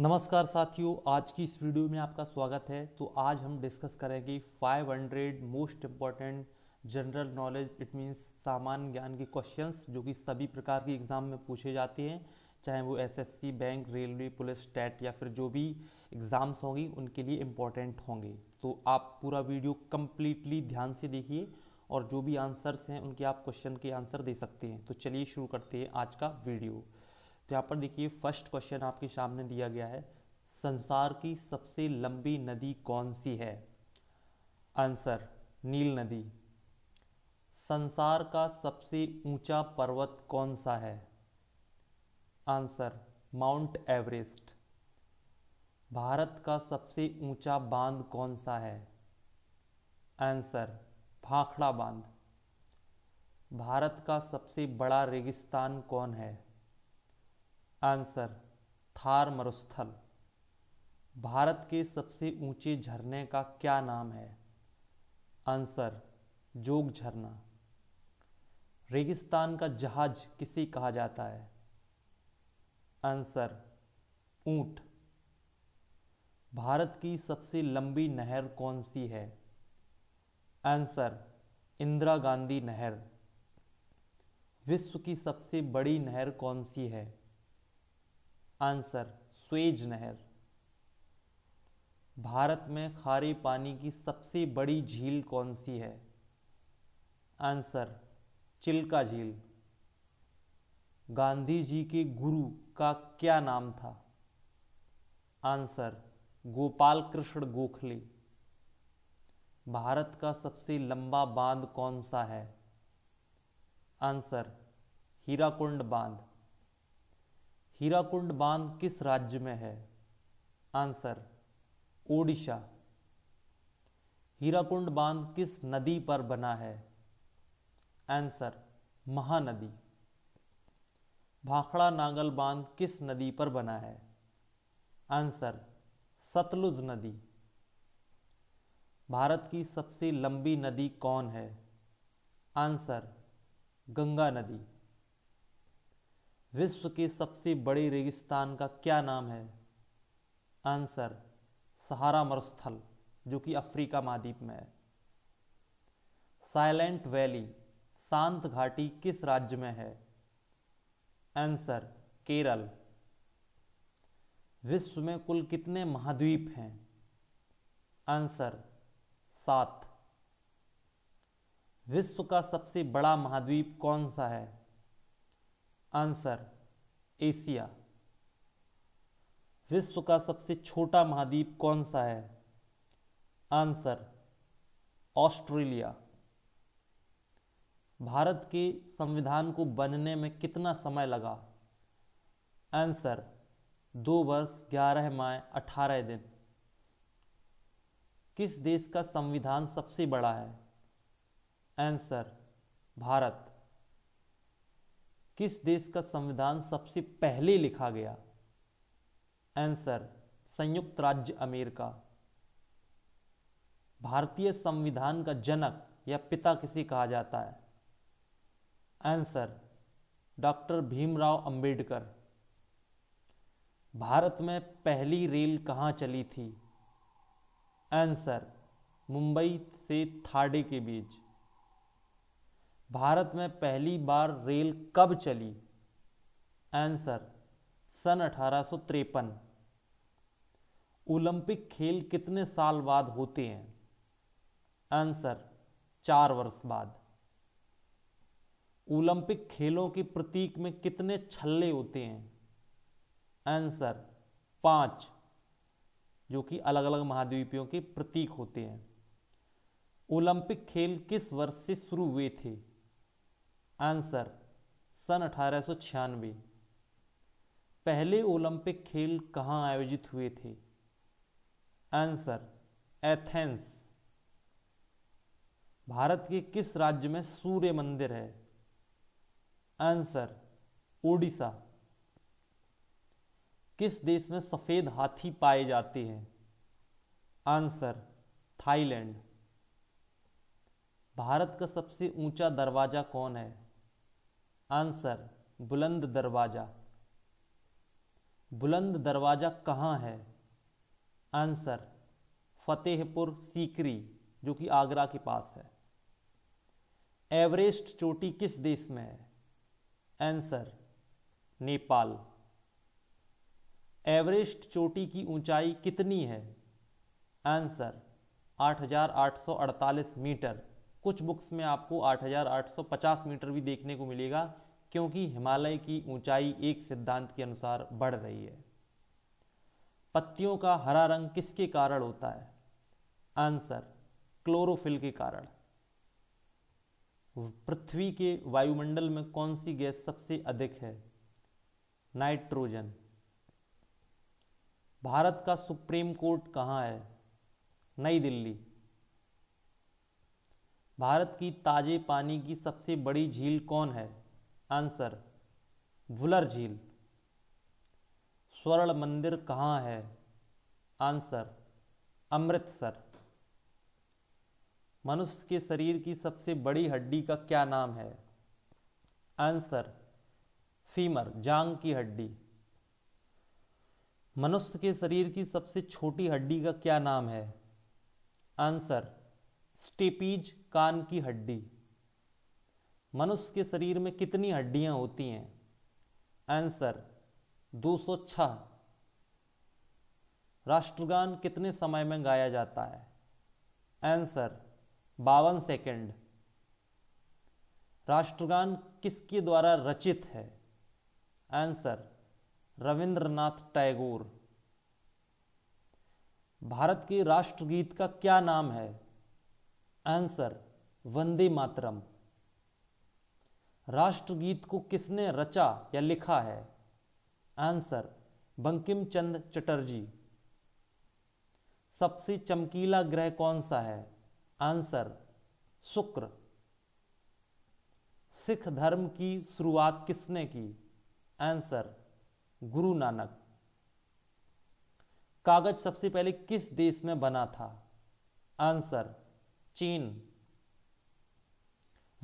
नमस्कार साथियों आज की इस वीडियो में आपका स्वागत है तो आज हम डिस्कस करेंगे 500 most important general knowledge it means सामान्य ज्ञान के क्वेश्चंस जो कि सभी प्रकार के एग्ज़ाम में पूछे जाते हैं चाहे वो SSC bank railway police TET या फिर जो भी एग्ज़ाम्स होंगी उनके लिए इम्पॉर्टेंट होंगे तो आप पूरा वीडियो कम्प्लीटली ध्यान से देखिए और जो भी आंसर्स हैं उनके आप क्वेश्चन के आंसर दे सकते हैं तो चलिए शुरू करते हैं आज का वीडियो तो यहाँ पर देखिए फर्स्ट क्वेश्चन आपके सामने दिया गया है संसार की सबसे लंबी नदी कौन सी है आंसर नील नदी संसार का सबसे ऊंचा पर्वत कौन सा है आंसर माउंट एवरेस्ट भारत का सबसे ऊंचा बांध कौन सा है आंसर भाखड़ा बांध भारत का सबसे बड़ा रेगिस्तान कौन है आंसर थार मरुस्थल भारत के सबसे ऊंचे झरने का क्या नाम है आंसर जोग झरना रेगिस्तान का जहाज किसे कहा जाता है आंसर ऊंट भारत की सबसे लंबी नहर कौन सी है आंसर इंदिरा गांधी नहर विश्व की सबसे बड़ी नहर कौन सी है आंसर स्वेज नहर भारत में खारे पानी की सबसे बड़ी झील कौन सी है आंसर चिल्का झील गांधी जी के गुरु का क्या नाम था आंसर गोपाल कृष्ण गोखले भारत का सबसे लंबा बांध कौन सा है आंसर हीराकुंड बांध हीराकुंड बांध किस राज्य में है आंसर ओडिशा हीराकुंड बांध किस नदी पर बना है आंसर महानदी भाखड़ा नागल बांध किस नदी पर बना है आंसर सतलुज नदी भारत की सबसे लंबी नदी कौन है आंसर गंगा नदी विश्व की सबसे बड़ी रेगिस्तान का क्या नाम है आंसर सहारा मरुस्थल जो कि अफ्रीका महाद्वीप में है साइलेंट वैली शांत घाटी किस राज्य में है आंसर केरल विश्व में कुल कितने महाद्वीप हैं आंसर सात विश्व का सबसे बड़ा महाद्वीप कौन सा है आंसर एशिया विश्व का सबसे छोटा महाद्वीप कौन सा है आंसर ऑस्ट्रेलिया भारत के संविधान को बनने में कितना समय लगा आंसर दो वर्ष ग्यारह माह अठारह दिन किस देश का संविधान सबसे बड़ा है आंसर भारत किस देश का संविधान सबसे पहले लिखा गया आंसर संयुक्त राज्य अमेरिका भारतीय संविधान का जनक या पिता किसे कहा जाता है आंसर डॉक्टर भीमराव अंबेडकर भारत में पहली रेल कहाँ चली थी आंसर मुंबई से थाड़े के बीच भारत में पहली बार रेल कब चली आंसर सन अठारह ओलंपिक खेल कितने साल बाद होते हैं आंसर चार वर्ष बाद ओलंपिक खेलों के प्रतीक में कितने छल्ले होते हैं आंसर पांच जो कि अलग अलग महाद्वीपियों के प्रतीक होते हैं ओलंपिक खेल किस वर्ष से शुरू हुए थे आंसर सन अठारह पहले ओलंपिक खेल कहाँ आयोजित हुए थे आंसर एथेंस भारत के किस राज्य में सूर्य मंदिर है आंसर ओडिशा किस देश में सफेद हाथी पाए जाते हैं आंसर थाईलैंड भारत का सबसे ऊंचा दरवाजा कौन है आंसर बुलंद दरवाज़ा बुलंद दरवाज़ा कहाँ है आंसर फतेहपुर सीकरी जो कि आगरा के पास है एवरेस्ट चोटी किस देश में है आंसर नेपाल एवरेस्ट चोटी की ऊंचाई कितनी है आंसर 8,848 मीटर कुछ बुक्स में आपको 8,850 मीटर भी देखने को मिलेगा क्योंकि हिमालय की ऊंचाई एक सिद्धांत के अनुसार बढ़ रही है पत्तियों का हरा रंग किसके कारण होता है आंसर क्लोरोफिल के कारण पृथ्वी के वायुमंडल में कौन सी गैस सबसे अधिक है नाइट्रोजन भारत का सुप्रीम कोर्ट कहाँ है नई दिल्ली भारत की ताजे पानी की सबसे बड़ी झील कौन है आंसर वुलर झील स्वर्ण मंदिर कहाँ है आंसर अमृतसर मनुष्य के शरीर की सबसे बड़ी हड्डी का क्या नाम है आंसर फीमर जांग की हड्डी मनुष्य के शरीर की सबसे छोटी हड्डी का क्या नाम है आंसर स्टेपीज कान की हड्डी मनुष्य के शरीर में कितनी हड्डियां होती हैं आंसर 206 राष्ट्रगान कितने समय में गाया जाता है आंसर बावन सेकंड राष्ट्रगान किसके द्वारा रचित है आंसर रविंद्रनाथ टैगोर भारत के राष्ट्रगीत का क्या नाम है आंसर वंदे मातरम राष्ट्रगीत को किसने रचा या लिखा है आंसर बंकिम चंद चटर्जी सबसे चमकीला ग्रह कौन सा है आंसर शुक्र सिख धर्म की शुरुआत किसने की आंसर गुरु नानक कागज सबसे पहले किस देश में बना था आंसर चीन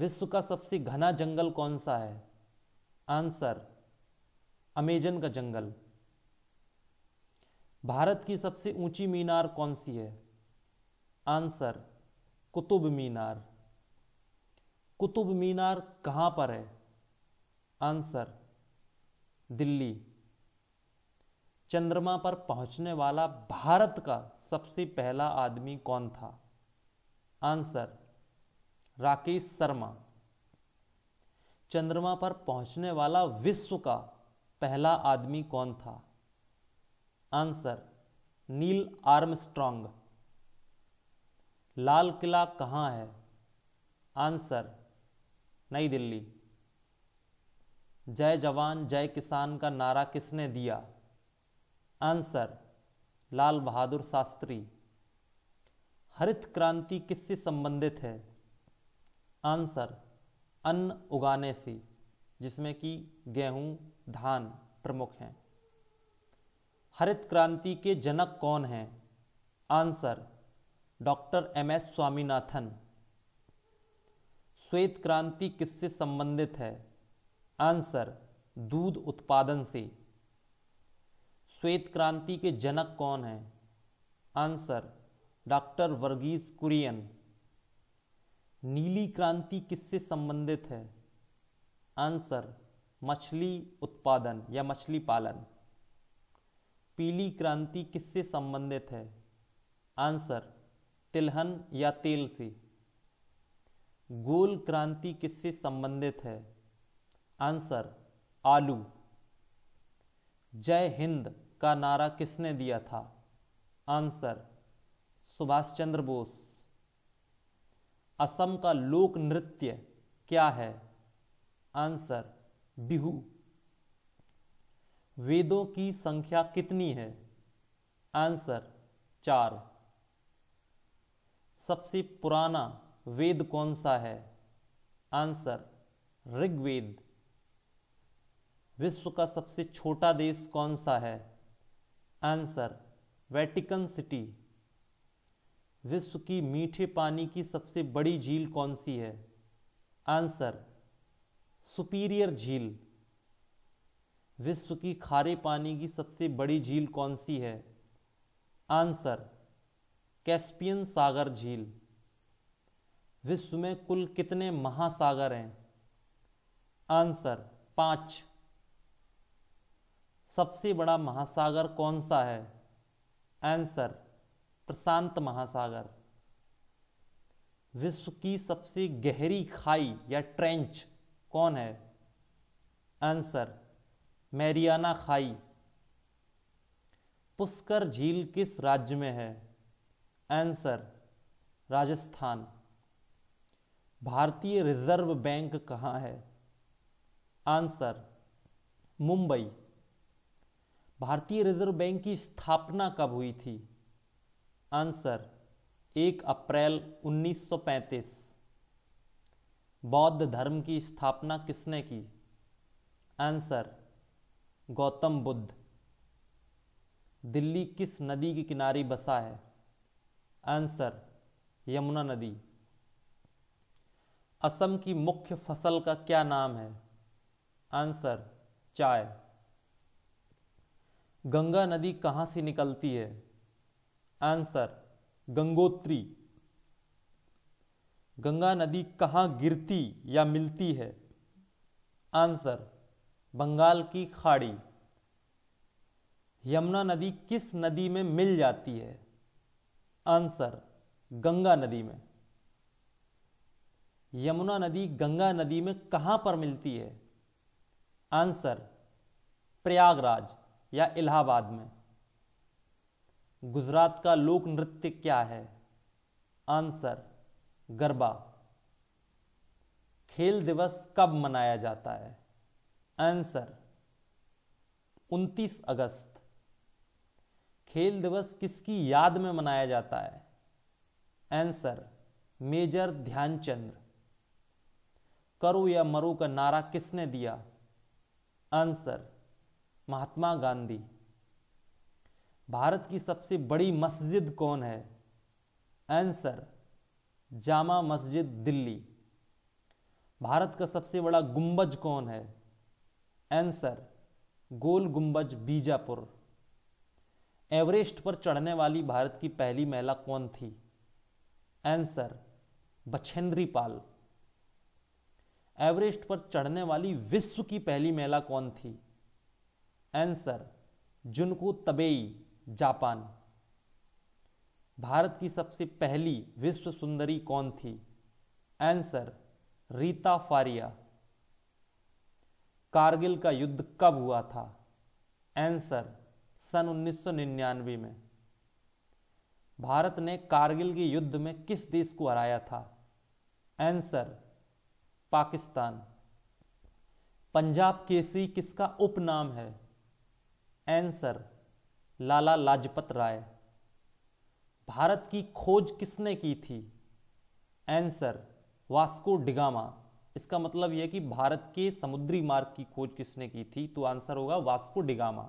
विश्व का सबसे घना जंगल कौन सा है आंसर अमेजन का जंगल भारत की सबसे ऊंची मीनार कौन सी है आंसर कुतुब मीनार कुतुब मीनार कहां पर है आंसर दिल्ली चंद्रमा पर पहुंचने वाला भारत का सबसे पहला आदमी कौन था आंसर राकेश शर्मा चंद्रमा पर पहुंचने वाला विश्व का पहला आदमी कौन था आंसर नील आर्मस्ट्रांग लाल किला कहाँ है आंसर नई दिल्ली जय जवान जय किसान का नारा किसने दिया आंसर लाल बहादुर शास्त्री हरित क्रांति किससे संबंधित है आंसर अन्न उगाने से जिसमें कि गेहूं धान प्रमुख हैं हरित क्रांति के जनक कौन हैं answer doctor M S Swaminathan श्वेत क्रांति किससे संबंधित है आंसर दूध उत्पादन से श्वेत क्रांति के जनक कौन हैं आंसर डॉक्टर वर्गीज कुरियन नीली क्रांति किससे संबंधित है आंसर मछली उत्पादन या मछली पालन पीली क्रांति किससे संबंधित है आंसर तिलहन या तेल से गोल क्रांति किससे संबंधित है आंसर आलू जय हिंद का नारा किसने दिया था आंसर सुभाष चंद्र बोस असम का लोक नृत्य क्या है आंसर बिहू वेदों की संख्या कितनी है आंसर चार सबसे पुराना वेद कौन सा है आंसर ऋग्वेद विश्व का सबसे छोटा देश कौन सा है आंसर वेटिकन सिटी विश्व की मीठे पानी की सबसे बड़ी झील कौन सी है आंसर सुपीरियर झील विश्व की खारे पानी की सबसे बड़ी झील कौन सी है आंसर कैस्पियन सागर झील विश्व में कुल कितने महासागर हैं आंसर पांच सबसे बड़ा महासागर कौन सा है आंसर प्रशांत महासागर विश्व की सबसे गहरी खाई या ट्रेंच कौन है आंसर मैरियाना खाई पुष्कर झील किस राज्य में है आंसर राजस्थान भारतीय रिजर्व बैंक कहाँ है आंसर मुंबई भारतीय रिजर्व बैंक की स्थापना कब हुई थी आंसर एक अप्रैल 1935 बौद्ध धर्म की स्थापना किसने की आंसर गौतम बुद्ध दिल्ली किस नदी के किनारे बसा है आंसर यमुना नदी असम की मुख्य फसल का क्या नाम है आंसर चाय गंगा नदी कहाँ से निकलती है आंसर गंगोत्री गंगा नदी कहाँ गिरती या मिलती है आंसर बंगाल की खाड़ी यमुना नदी किस नदी में मिल जाती है आंसर गंगा नदी में यमुना नदी गंगा नदी में कहाँ पर मिलती है आंसर प्रयागराज या इलाहाबाद में गुजरात का लोक नृत्य क्या है आंसर गरबा खेल दिवस कब मनाया जाता है आंसर 29 अगस्त खेल दिवस किसकी याद में मनाया जाता है आंसर मेजर ध्यानचंद्र करो या मरो का नारा किसने दिया आंसर महात्मा गांधी भारत की सबसे बड़ी मस्जिद कौन है आंसर जामा मस्जिद दिल्ली भारत का सबसे बड़ा गुंबज कौन है आंसर गोल गुंबज बीजापुर एवरेस्ट पर चढ़ने वाली भारत की पहली महिला कौन थी आंसर बछेंद्री पाल एवरेस्ट पर चढ़ने वाली विश्व की पहली महिला कौन थी answer Junko Tabei Japan Bharat की सबसे पहली विश्व सुंदरी कौन थी आंसर रीता फारिया कारगिल का युद्ध कब हुआ था आंसर सन 1999 में भारत ने कारगिल के युद्ध में किस देश को हराया था आंसर पाकिस्तान पंजाब केसरी किसका उपनाम है आंसर लाला लाजपत राय भारत की खोज किसने की थी आंसर वास्को डिगामा इसका मतलब यह कि भारत के समुद्री मार्ग की खोज किसने की थी तो आंसर होगा वास्को डिगामा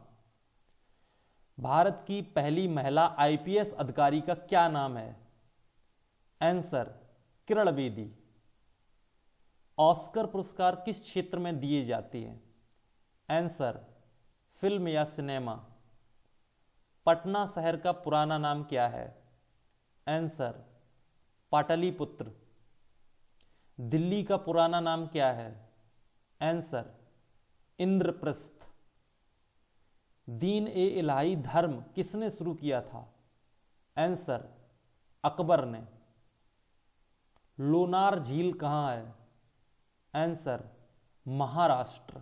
भारत की पहली महिला आईपीएस अधिकारी का क्या नाम है आंसर किरण बेदी ऑस्कर पुरस्कार किस क्षेत्र में दिए जाते हैं आंसर फिल्म या सिनेमा पटना शहर का पुराना नाम क्या है आंसर पाटलिपुत्र दिल्ली का पुराना नाम क्या है आंसर इंद्रप्रस्थ दीन ए इलाही धर्म किसने शुरू किया था आंसर अकबर ने लोनार झील कहाँ है आंसर महाराष्ट्र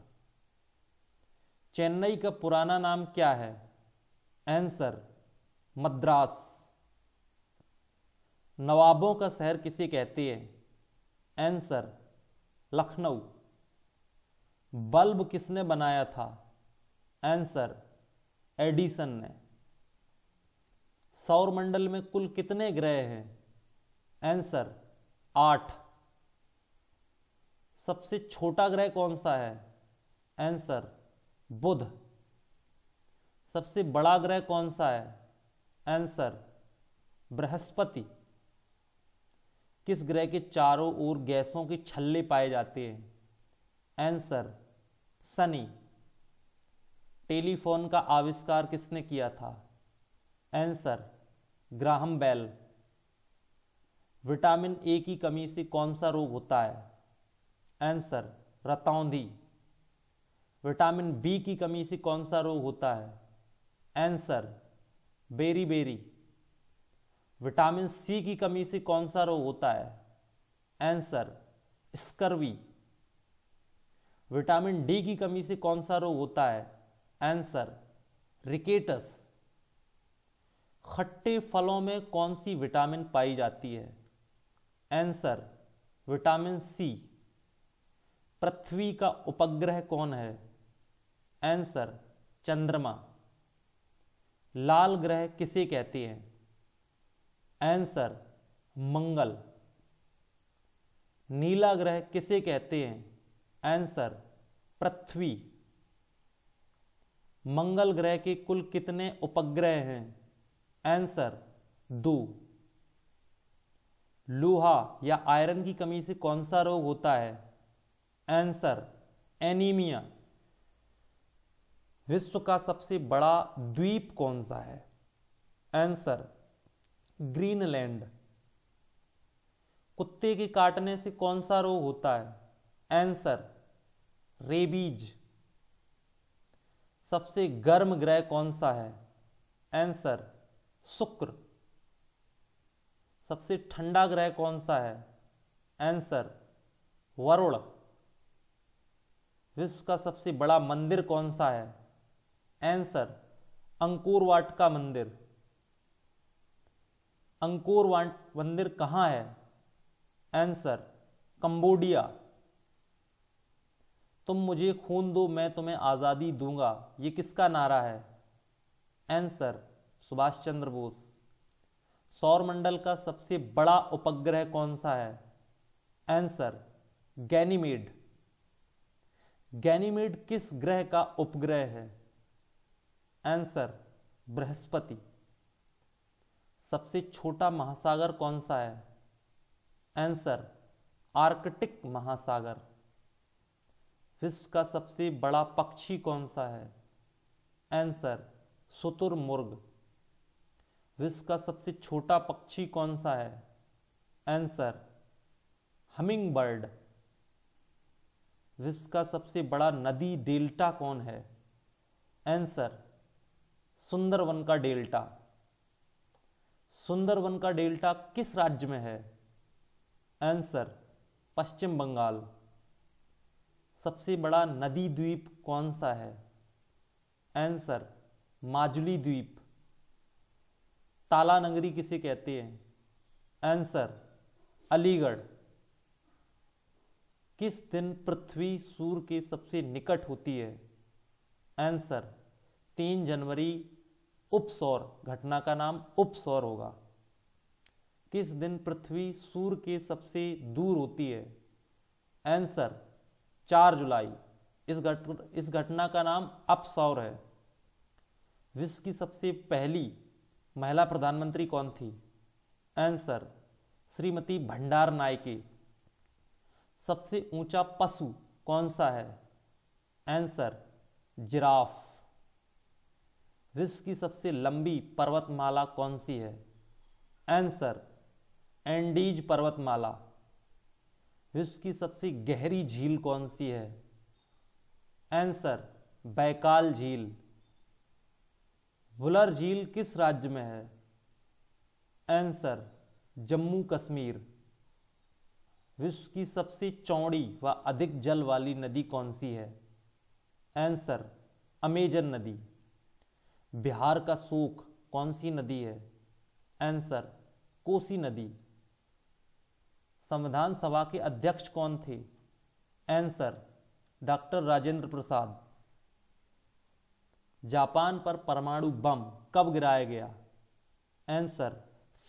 चेन्नई का पुराना नाम क्या है आंसर मद्रास नवाबों का शहर किसे कहते हैं आंसर लखनऊ बल्ब किसने बनाया था आंसर एडिसन ने सौर मंडल में कुल कितने ग्रह हैं आंसर आठ सबसे छोटा ग्रह कौन सा है आंसर बुध सबसे बड़ा ग्रह कौन सा है आंसर बृहस्पति किस ग्रह के चारों ओर गैसों के छल्ले पाए जाते हैं आंसर सनी टेलीफोन का आविष्कार किसने किया था answer Graham Bell vitamin A की कमी से कौन सा रोग होता है आंसर रतौंधी विटामिन बी की कमी से कौन सा रोग होता है answer beriberi vitamin C की कमी से कौन सा रोग होता है आंसर स्कर्वी विटामिन डी की कमी से कौन सा रोग होता है आंसर रिकेटस खट्टे फलों में कौन सी विटामिन पाई जाती है आंसर विटामिन सी पृथ्वी का उपग्रह कौन है आंसर चंद्रमा लाल ग्रह किसे कहते हैं आंसर मंगल नीला ग्रह किसे कहते हैं आंसर पृथ्वी मंगल ग्रह के कुल कितने उपग्रह हैं आंसर दो लोहा या आयरन की कमी से कौन सा रोग होता है आंसर एनीमिया विश्व का सबसे बड़ा द्वीप कौन सा है आंसर ग्रीनलैंड कुत्ते के काटने से कौन सा रोग होता है आंसर रेबीज सबसे गर्म ग्रह कौन सा है आंसर शुक्र सबसे ठंडा ग्रह कौन सा है आंसर वरुण विश्व का सबसे बड़ा मंदिर कौन सा है आंसर अंकुर का मंदिर अंकुर मंदिर कहाँ है आंसर कंबोडिया तुम मुझे खून दो मैं तुम्हें आज़ादी दूंगा ये किसका नारा है आंसर सुभाष चंद्र बोस सौरमंडल का सबसे बड़ा उपग्रह कौन सा है आंसर गैनीमेड गैनीमेड किस ग्रह का उपग्रह है आंसर बृहस्पति सबसे छोटा महासागर कौन सा है आंसर आर्कटिक महासागर विश्व का सबसे बड़ा पक्षी कौन सा है आंसर शुतुरमुर्ग विश्व का सबसे छोटा पक्षी कौन सा है आंसर हमिंग बर्ड विश्व का सबसे बड़ा नदी डेल्टा कौन है आंसर सुंदरवन का डेल्टा सुंदरवन का डेल्टा किस राज्य में है आंसर पश्चिम बंगाल सबसे बड़ा नदी द्वीप कौन सा है आंसर माजुली द्वीप ताला नगरी किसे कहते हैं आंसर अलीगढ़ किस दिन पृथ्वी सूर्य के सबसे निकट होती है आंसर तीन जनवरी उपसौर घटना का नाम उपसौर होगा किस दिन पृथ्वी सूर्य के सबसे दूर होती है आंसर 4 जुलाई इस घट इस घटना का नाम अपसौर है विश्व की सबसे पहली महिला प्रधानमंत्री कौन थी आंसर श्रीमती भंडार नायके सबसे ऊंचा पशु कौन सा है आंसर जिराफ विश्व की सबसे लंबी पर्वतमाला कौन सी है आंसर एंडीज पर्वतमाला विश्व की सबसे गहरी झील कौन सी है आंसर बैकाल झील भुलर झील किस राज्य में है आंसर जम्मू कश्मीर विश्व की सबसे चौड़ी व अधिक जल वाली नदी कौन सी है आंसर अमेजन नदी बिहार का शोक कौन सी नदी है आंसर कोसी नदी संविधान सभा के अध्यक्ष कौन थे answer doctor Rajendra Prasad Japan पर परमाणु बम कब गिराया गया आंसर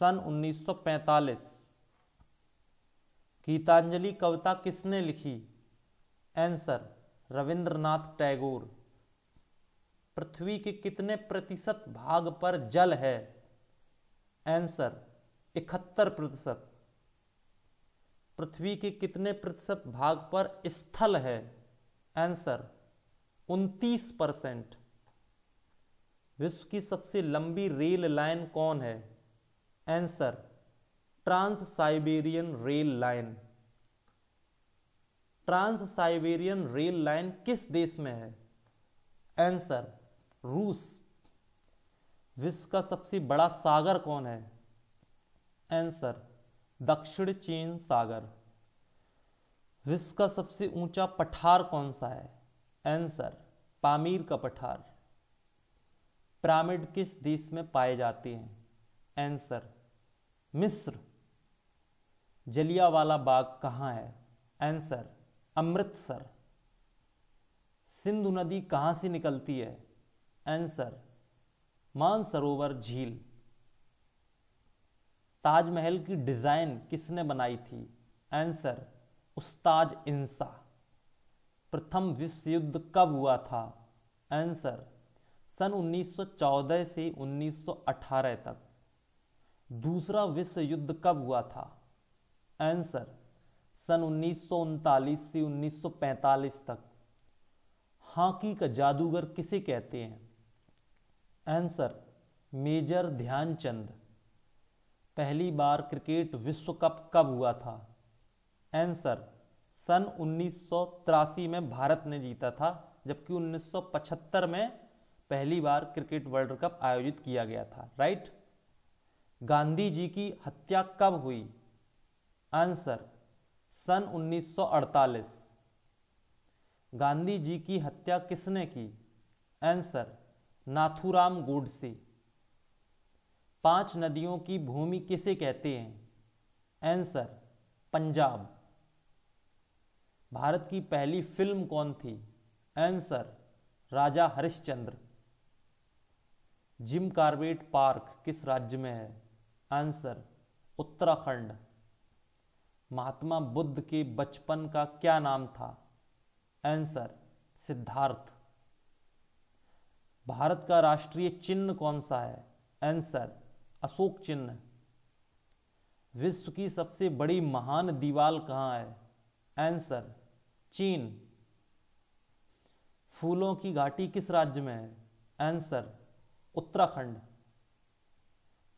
सन 1945 गीतांजलि कविता किसने लिखी आंसर रविंद्रनाथ टैगोर पृथ्वी के कितने प्रतिशत भाग पर जल है आंसर इकहत्तर प्रतिशत पृथ्वी के कितने प्रतिशत भाग पर स्थल है आंसर उनतीस परसेंट विश्व की सबसे लंबी रेल लाइन कौन है answer trans Siberian rail line trans Siberian rail line किस देश में है आंसर रूस विश्व का सबसे बड़ा सागर कौन है आंसर दक्षिण चीन सागर विश्व का सबसे ऊंचा पठार कौन सा है आंसर पामीर का पठार पिरामिड किस देश में पाए जाते हैं आंसर मिस्र जलियावाला बाग कहाँ है आंसर अमृतसर सिंधु नदी कहाँ से निकलती है आंसर मानसरोवर झील ताजमहल की डिज़ाइन किसने बनाई थी आंसर उस्ताज इंसा प्रथम विश्व युद्ध कब हुआ था आंसर सन 1914 से 1918 तक दूसरा विश्व युद्ध कब हुआ था आंसर सन उन्नीस से 1945 तक हॉकी का जादूगर किसे कहते हैं आंसर मेजर ध्यानचंद पहली बार क्रिकेट विश्व कप कब हुआ था आंसर सन उन्नीस में भारत ने जीता था जबकि 1975 में पहली बार क्रिकेट वर्ल्ड कप आयोजित किया गया था राइट गांधी जी की हत्या कब हुई आंसर सन 1948 गांधी जी की हत्या किसने की आंसर गोड गोडसे पांच नदियों की भूमि किसे कहते हैं आंसर पंजाब भारत की पहली फिल्म कौन थी answer Raja Harishchandra Jim Corbett park किस राज्य में है आंसर उत्तराखंड महात्मा बुद्ध के बचपन का क्या नाम था आंसर सिद्धार्थ भारत का राष्ट्रीय चिन्ह कौन सा है आंसर अशोक चिन्ह विश्व की सबसे बड़ी महान दीवाल कहाँ है आंसर चीन फूलों की घाटी किस राज्य में है आंसर उत्तराखंड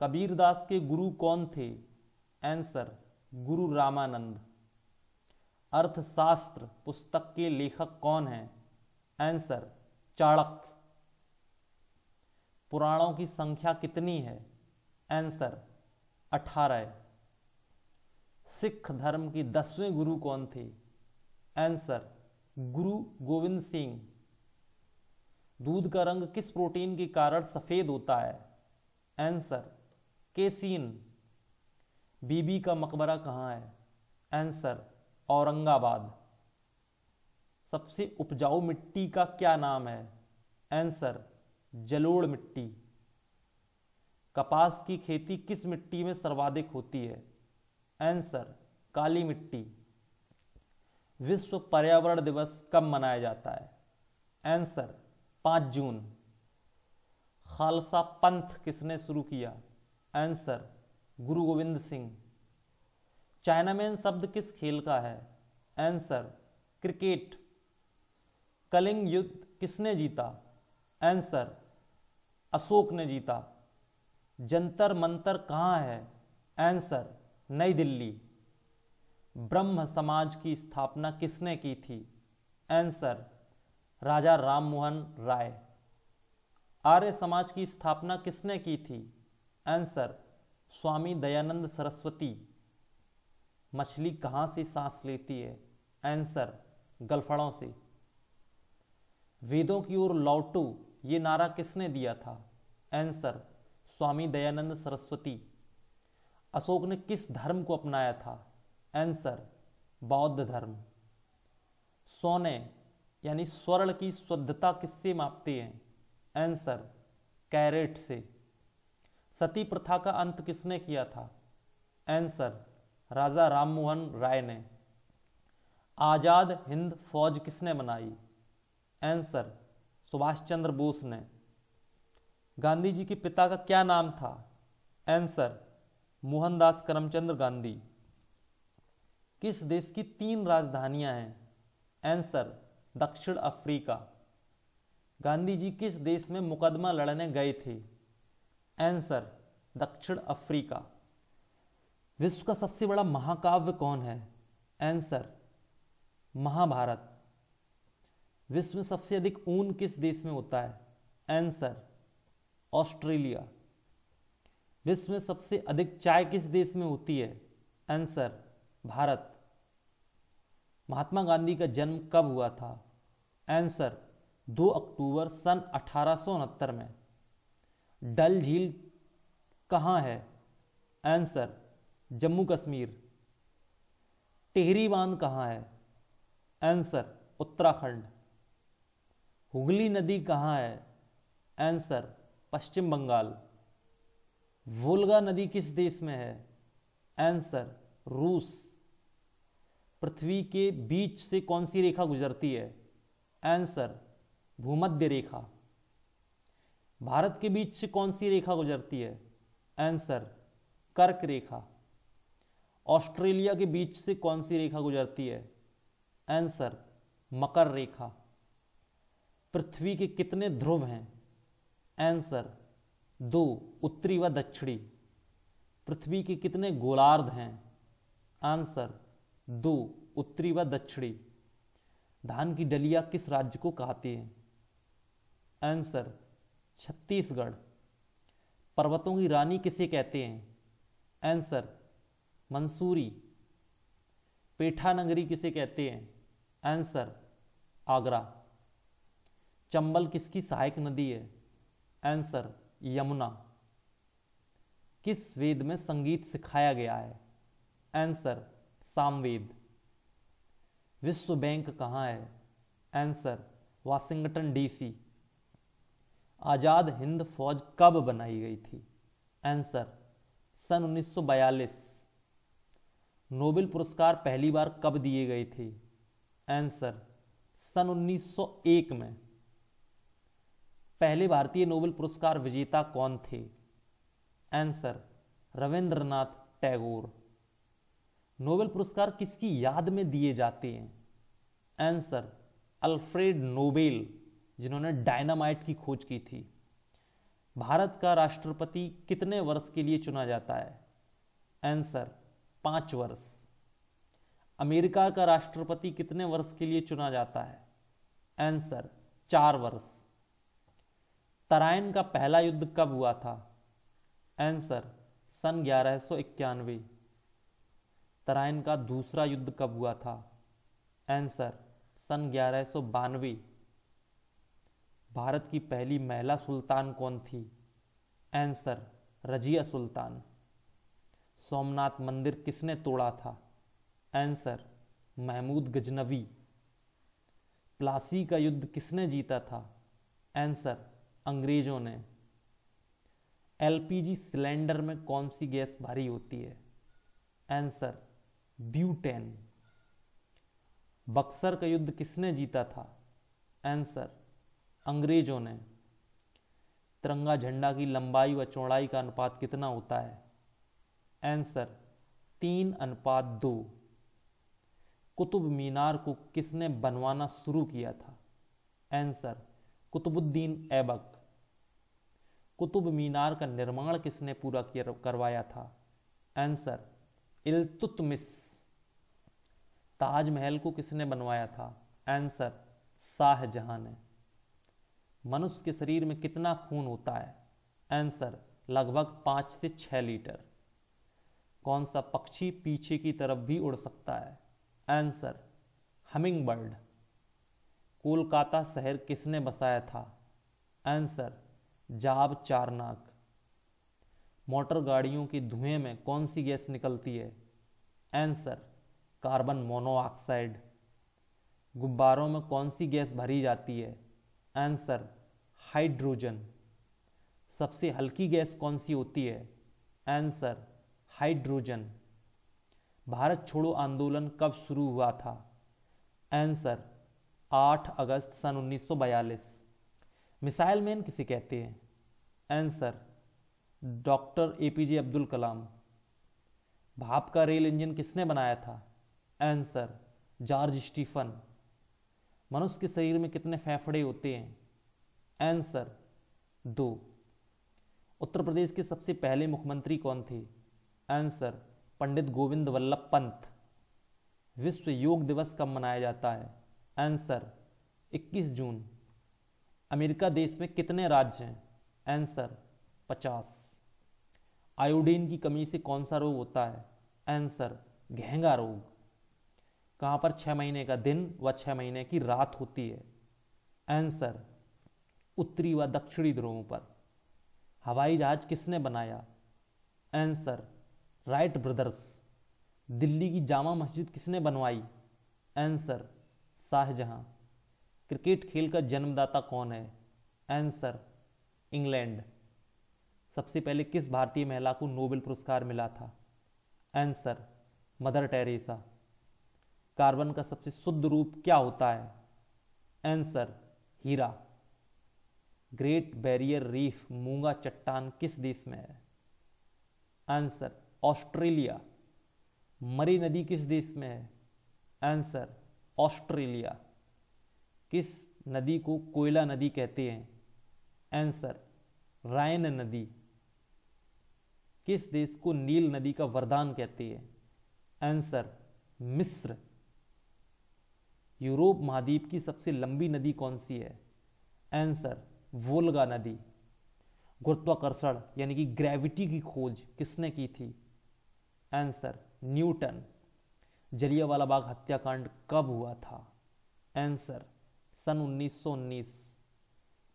कबीरदास के गुरु कौन थे आंसर गुरु रामानंद अर्थशास्त्र पुस्तक के लेखक कौन हैं आंसर चाणक्य पुराणों की संख्या कितनी है आंसर अठारह सिख धर्म की दसवें गुरु कौन थे आंसर गुरु गोविंद सिंह दूध का रंग किस प्रोटीन के कारण सफ़ेद होता है आंसर केसीन बीबी का मकबरा कहाँ है आंसर औरंगाबाद सबसे उपजाऊ मिट्टी का क्या नाम है आंसर जलोड़ मिट्टी कपास की खेती किस मिट्टी में सर्वाधिक होती है आंसर काली मिट्टी विश्व पर्यावरण दिवस कब मनाया जाता है आंसर 5 जून खालसा पंथ किसने शुरू किया आंसर गुरु गोविंद सिंह चाइनामैन शब्द किस खेल का है आंसर क्रिकेट कलिंग युद्ध किसने जीता आंसर अशोक ने जीता जंतर मंतर कहाँ है आंसर नई दिल्ली ब्रह्म समाज की स्थापना किसने की थी आंसर राजा राममोहन राय आर्य समाज की स्थापना किसने की थी आंसर स्वामी दयानंद सरस्वती मछली कहाँ से सांस लेती है आंसर गलफड़ों से वेदों की ओर लौटू ये नारा किसने दिया था आंसर स्वामी दयानंद सरस्वती अशोक ने किस धर्म को अपनाया था आंसर बौद्ध धर्म सोने यानी स्वर्ण की शुद्धता किससे मापते हैं आंसर कैरेट से सती प्रथा का अंत किसने किया था आंसर राजा राममोहन राय ने आज़ाद हिंद फौज किसने बनाई आंसर सुभाष चंद्र बोस ने गांधी जी के पिता का क्या नाम था आंसर मोहनदास करमचंद्र गांधी किस देश की तीन राजधानियां हैं आंसर दक्षिण अफ्रीका गांधी जी किस देश में मुकदमा लड़ने गए थे आंसर दक्षिण अफ्रीका विश्व का सबसे बड़ा महाकाव्य कौन है आंसर महाभारत विश्व में सबसे अधिक ऊन किस देश में होता है आंसर ऑस्ट्रेलिया विश्व में सबसे अधिक चाय किस देश में होती है आंसर भारत महात्मा गांधी का जन्म कब हुआ था आंसर 2 अक्टूबर सन अठारह में डल झील कहाँ है आंसर जम्मू कश्मीर टेहरी बांध कहाँ है आंसर उत्तराखंड हुगली नदी कहाँ है आंसर पश्चिम बंगाल वोल्गा नदी किस देश में है आंसर रूस पृथ्वी के बीच से कौन सी रेखा गुजरती है आंसर भूमध्य रेखा भारत के बीच से कौन सी रेखा गुजरती है आंसर कर्क रेखा ऑस्ट्रेलिया के बीच से कौन सी रेखा गुजरती है आंसर मकर रेखा पृथ्वी के कितने ध्रुव हैं आंसर दो उत्तरी व दक्षिणी पृथ्वी के कितने गोलार्ध हैं आंसर दो उत्तरी व दक्षिणी धान की डलिया किस राज्य को कहते हैं आंसर छत्तीसगढ़ पर्वतों की रानी किसे कहते हैं आंसर मंसूरी पेठा नगरी किसे कहते हैं आंसर आगरा चंबल किसकी सहायक नदी है आंसर यमुना किस वेद में संगीत सिखाया गया है आंसर सामवेद विश्व बैंक कहाँ है answer Washington DC Azad Hind Fauj कब बनाई गई थी आंसर सन 1942 नोबेल पुरस्कार पहली बार कब दिए गए थे आंसर सन 1901 में पहले भारतीय नोबेल पुरस्कार विजेता कौन थे आंसर रविंद्रनाथ टैगोर नोबेल पुरस्कार किसकी याद में दिए जाते हैं आंसर अल्फ्रेड नोबेल जिन्होंने डायनामाइट की खोज की थी भारत का राष्ट्रपति कितने वर्ष के लिए चुना जाता है आंसर पांच वर्ष अमेरिका का राष्ट्रपति कितने वर्ष के लिए चुना जाता है आंसर चार वर्ष तराइन का पहला युद्ध कब हुआ था आंसर सन ग्यारह सौ इक्यानवे तराइन का दूसरा युद्ध कब हुआ था आंसर सन ग्यारह सौ बानवे भारत की पहली महिला सुल्तान कौन थी आंसर रजिया सुल्तान सोमनाथ मंदिर किसने तोड़ा था आंसर महमूद गजनवी प्लासी का युद्ध किसने जीता था आंसर अंग्रेजों ने एलपीजी सिलेंडर में कौन सी गैस भरी होती है आंसर ब्यूटेन बक्सर का युद्ध किसने जीता था आंसर अंग्रेजों ने तिरंगा झंडा की लंबाई व चौड़ाई का अनुपात कितना होता है आंसर तीन अनुपात दो कुतुब मीनार को किसने बनवाना शुरू किया था आंसर कुतुबुद्दीन ऐबक कुतुब मीनार का निर्माण किसने पूरा करवाया था आंसर इल्तुतमिस ताजमहल को किसने बनवाया था आंसर शाहजहां ने मनुष्य के शरीर में कितना खून होता है आंसर लगभग पाँच से छः लीटर कौन सा पक्षी पीछे की तरफ भी उड़ सकता है आंसर हमिंग बर्ड कोलकाता शहर किसने बसाया था आंसर जाब चारनाक मोटर गाड़ियों की धुएं में कौन सी गैस निकलती है आंसर कार्बन मोनोऑक्साइड गुब्बारों में कौन सी गैस भरी जाती है आंसर हाइड्रोजन सबसे हल्की गैस कौन सी होती है आंसर हाइड्रोजन भारत छोड़ो आंदोलन कब शुरू हुआ था आंसर 8 अगस्त सन 1942 मिसाइल मैन किसे कहते हैं answer doctor APJ Abdul Kalam भाप का रेल इंजन किसने बनाया था आंसर जॉर्ज स्टीफन मनुष्य के शरीर में कितने फेफड़े होते हैं आंसर दो उत्तर प्रदेश के सबसे पहले मुख्यमंत्री कौन थे आंसर पंडित गोविंद वल्लभ पंत विश्व योग दिवस कब मनाया जाता है आंसर 21 जून अमेरिका देश में कितने राज्य हैं आंसर पचास आयोडीन की कमी से कौन सा रोग होता है आंसर घेंगा रोग कहाँ पर छः महीने का दिन व छः महीने की रात होती है आंसर उत्तरी व दक्षिणी ध्रुवों पर हवाई जहाज किसने बनाया आंसर राइट ब्रदर्स दिल्ली की जामा मस्जिद किसने बनवाई आंसर शाहजहां क्रिकेट खेल का जन्मदाता कौन है आंसर इंग्लैंड सबसे पहले किस भारतीय महिला को नोबेल पुरस्कार मिला था आंसर मदर टेरेसा कार्बन का सबसे शुद्ध रूप क्या होता है आंसर हीरा ग्रेट बैरियर रीफ मूंगा चट्टान किस देश में है आंसर ऑस्ट्रेलिया मरी नदी किस देश में है आंसर ऑस्ट्रेलिया किस नदी को कोयला नदी कहते हैं आंसर रायन नदी किस देश को नील नदी का वरदान कहते हैं आंसर मिस्र यूरोप महाद्वीप की सबसे लंबी नदी कौन सी है आंसर वोल्गा नदी गुरुत्वाकर्षण यानी कि ग्रेविटी की खोज किसने की थी आंसर न्यूटन जलियावाला बाग हत्याकांड कब हुआ था आंसर सन 1919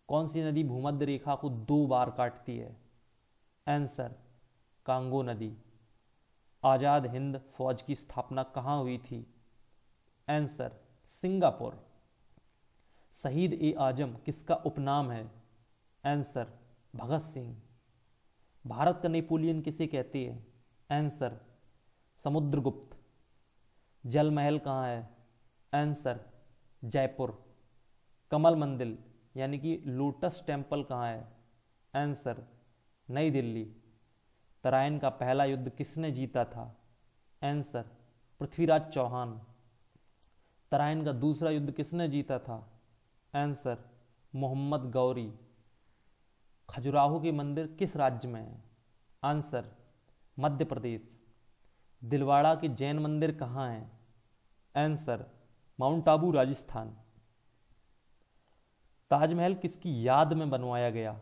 कौन सी नदी भूमध्य रेखा को दो बार काटती है आंसर कांगो नदी आज़ाद हिंद फौज की स्थापना कहाँ हुई थी आंसर सिंगापुर शहीद ए आजम किसका उपनाम है आंसर भगत सिंह भारत का नेपोलियन किसे कहते हैं आंसर समुद्रगुप्त जल महल कहाँ है आंसर जयपुर कमल मंदिर यानी कि लोटस टेम्पल कहाँ है आंसर नई दिल्ली तराइन का पहला युद्ध किसने जीता था आंसर पृथ्वीराज चौहान तराइन का दूसरा युद्ध किसने जीता था आंसर मोहम्मद गौरी खजुराहो के मंदिर किस राज्य में है आंसर मध्य प्रदेश दिलवाड़ा के जैन मंदिर कहाँ हैं आंसर माउंट आबू राजस्थान ताजमहल किसकी याद में बनवाया गया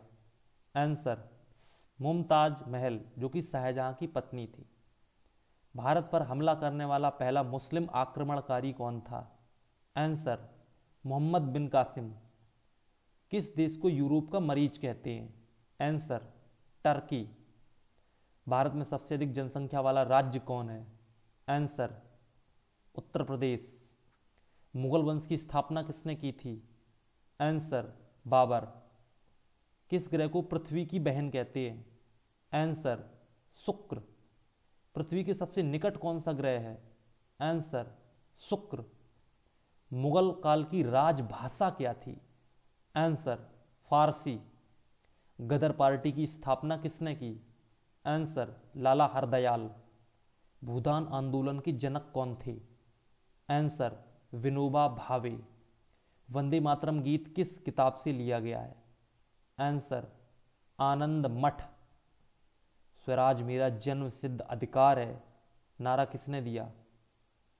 आंसर मुमताज महल जो कि शाहजहां की पत्नी थी भारत पर हमला करने वाला पहला मुस्लिम आक्रमणकारी कौन था आंसर मोहम्मद बिन कासिम किस देश को यूरोप का मरीज कहते हैं आंसर टर्की भारत में सबसे अधिक जनसंख्या वाला राज्य कौन है आंसर उत्तर प्रदेश मुगल वंश की स्थापना किसने की थी आंसर बाबर किस ग्रह को पृथ्वी की बहन कहते हैं आंसर शुक्र पृथ्वी के सबसे निकट कौन सा ग्रह है आंसर शुक्र मुगल काल की राजभाषा क्या थी आंसर फारसी गदर पार्टी की स्थापना किसने की आंसर लाला हरदयाल भूदान आंदोलन के जनक कौन थे आंसर विनोबा भावे वंदे मातरम गीत किस किताब से लिया गया है आंसर आनंद मठ स्वराज मेरा जन्म सिद्ध अधिकार है नारा किसने दिया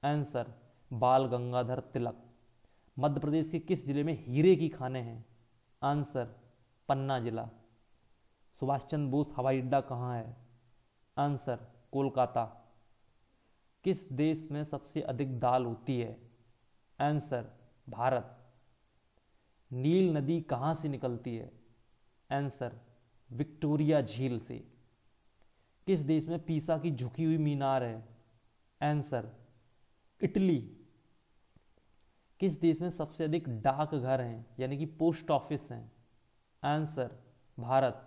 आंसर बाल गंगाधर तिलक मध्य प्रदेश के किस जिले में हीरे की खाने हैं आंसर पन्ना जिला सुभाष चंद्र बोस हवाई अड्डा कहाँ है आंसर कोलकाता किस देश में सबसे अधिक दाल होती है आंसर भारत नील नदी कहाँ से निकलती है आंसर विक्टोरिया झील से किस देश में पीसा की झुकी हुई मीनार है आंसर इटली किस देश में सबसे अधिक डाक घर हैं यानी कि पोस्ट ऑफिस हैं आंसर भारत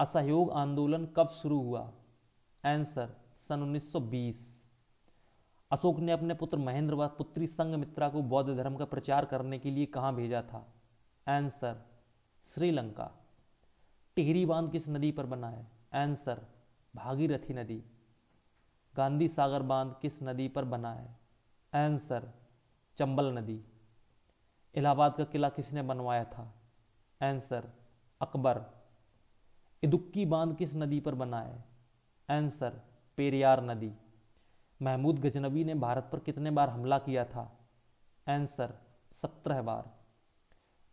असहयोग आंदोलन कब शुरू हुआ आंसर सन 1920 अशोक ने अपने पुत्र महेंद्र व पुत्री संगमित्रा को बौद्ध धर्म का प्रचार करने के लिए कहाँ भेजा था आंसर श्रीलंका टिहरी बांध किस नदी पर बना है आंसर भागीरथी नदी गांधी सागर बांध किस नदी पर बना है आंसर चंबल नदी इलाहाबाद का किला किसने बनवाया था आंसर अकबर इदुक्की बांध किस नदी पर बना है आंसर पेरियार नदी महमूद गजनबी ने भारत पर कितने बार हमला किया था आंसर सत्रह बार